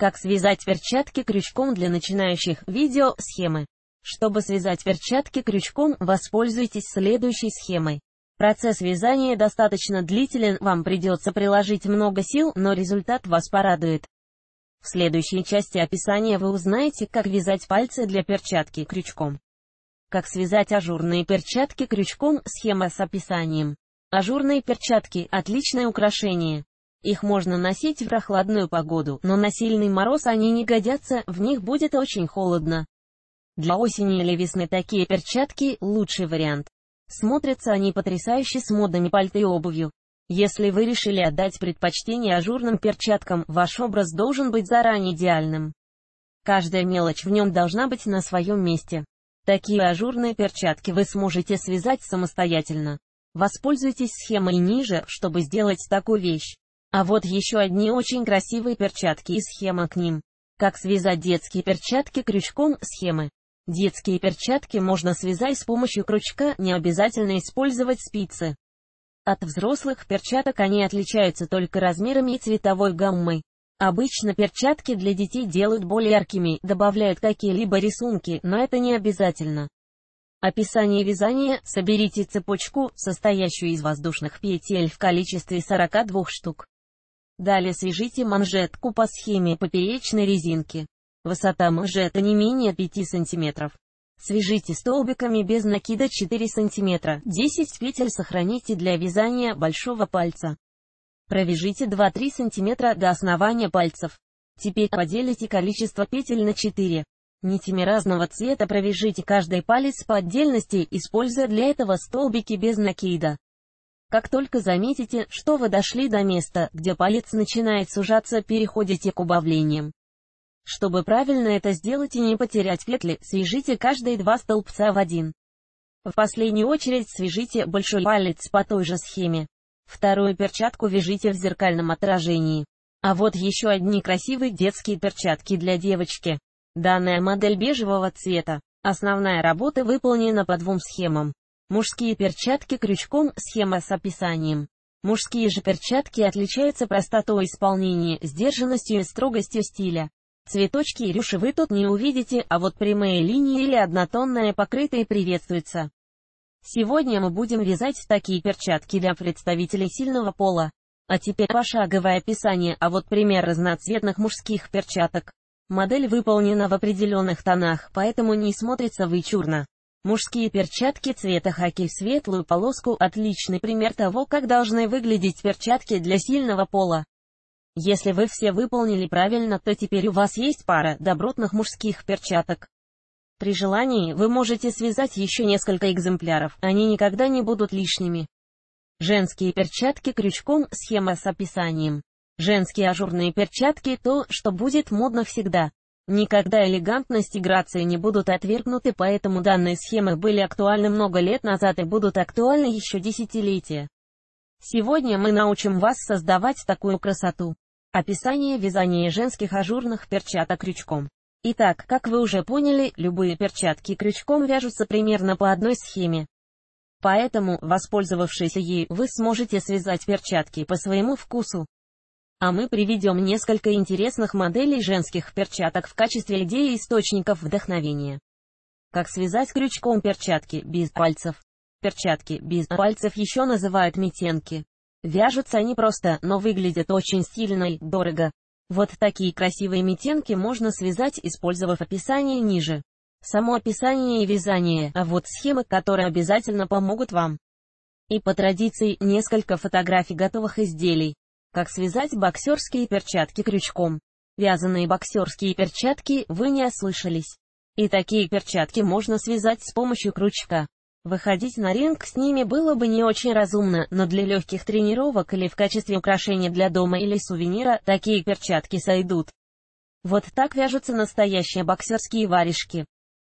Как связать перчатки крючком для начинающих. Видео, схемы. Чтобы связать перчатки крючком, воспользуйтесь следующей схемой. Процесс вязания достаточно длителен, вам придется приложить много сил, но результат вас порадует. В следующей части описания вы узнаете, как вязать пальцы для перчатки крючком. Как связать ажурные перчатки крючком, схема с описанием. Ажурные перчатки – отличное украшение. Их можно носить в прохладную погоду, но на сильный мороз они не годятся, в них будет очень холодно. Для осени или весны такие перчатки – лучший вариант. Смотрятся они потрясающе с модными пальто и обувью. Если вы решили отдать предпочтение ажурным перчаткам, ваш образ должен быть заранее идеальным. Каждая мелочь в нем должна быть на своем месте. Такие ажурные перчатки вы сможете связать самостоятельно. Воспользуйтесь схемой ниже, чтобы сделать такую вещь. А вот еще одни очень красивые перчатки и схема к ним. Как связать детские перчатки крючком схемы? Детские перчатки можно связать с помощью крючка, не обязательно использовать спицы. От взрослых перчаток они отличаются только размерами и цветовой гаммой. Обычно перчатки для детей делают более яркими, добавляют какие-либо рисунки, но это не обязательно. Описание вязания. Соберите цепочку, состоящую из воздушных петель в количестве 42 штук. Далее свяжите манжетку по схеме поперечной резинки. Высота манжета не менее 5 см. Свяжите столбиками без накида 4 см, 10 петель сохраните для вязания большого пальца. Провяжите 2-3 см до основания пальцев. Теперь поделите количество петель на 4. Нитями разного цвета провяжите каждый палец по отдельности, используя для этого столбики без накида. Как только заметите, что вы дошли до места, где палец начинает сужаться, переходите к убавлениям. Чтобы правильно это сделать и не потерять петли, свяжите каждые два столбца в один. В последнюю очередь свяжите большой палец по той же схеме. Вторую перчатку вяжите в зеркальном отражении. А вот еще одни красивые детские перчатки для девочки. Данная модель бежевого цвета. Основная работа выполнена по двум схемам. Мужские перчатки крючком, схема с описанием. Мужские же перчатки отличаются простотой исполнения, сдержанностью и строгостью стиля. Цветочки и рюши вы тут не увидите, а вот прямые линии или однотонные покрытые приветствуются. Сегодня мы будем вязать такие перчатки для представителей сильного пола. А теперь пошаговое описание, а вот пример разноцветных мужских перчаток. Модель выполнена в определенных тонах, поэтому не смотрится вычурно. Мужские перчатки цвета хаки в светлую полоску – отличный пример того, как должны выглядеть перчатки для сильного пола. Если вы все выполнили правильно, то теперь у вас есть пара добротных мужских перчаток. При желании вы можете связать еще несколько экземпляров, они никогда не будут лишними. Женские перчатки крючком – схема с описанием. Женские ажурные перчатки – то, что будет модно всегда. Никогда элегантность и грация не будут отвергнуты, поэтому данные схемы были актуальны много лет назад и будут актуальны еще десятилетия. Сегодня мы научим вас создавать такую красоту. Описание вязания женских ажурных перчаток крючком. Итак, как вы уже поняли, любые перчатки крючком вяжутся примерно по одной схеме. Поэтому, воспользовавшись ей, вы сможете связать перчатки по своему вкусу. А мы приведем несколько интересных моделей женских перчаток в качестве идеи источников вдохновения. Как связать крючком перчатки без пальцев? Перчатки без пальцев еще называют метенки. Вяжутся они просто, но выглядят очень стильно и дорого. Вот такие красивые метенки можно связать, использовав описание ниже. Само описание и вязание, а вот схемы, которые обязательно помогут вам. И по традиции, несколько фотографий готовых изделий. Как связать боксерские перчатки крючком? Вязаные боксерские перчатки, вы не ослышались. И такие перчатки можно связать с помощью крючка. Выходить на ринг с ними было бы не очень разумно, но для легких тренировок или в качестве украшения для дома или сувенира, такие перчатки сойдут. Вот так вяжутся настоящие боксерские варежки.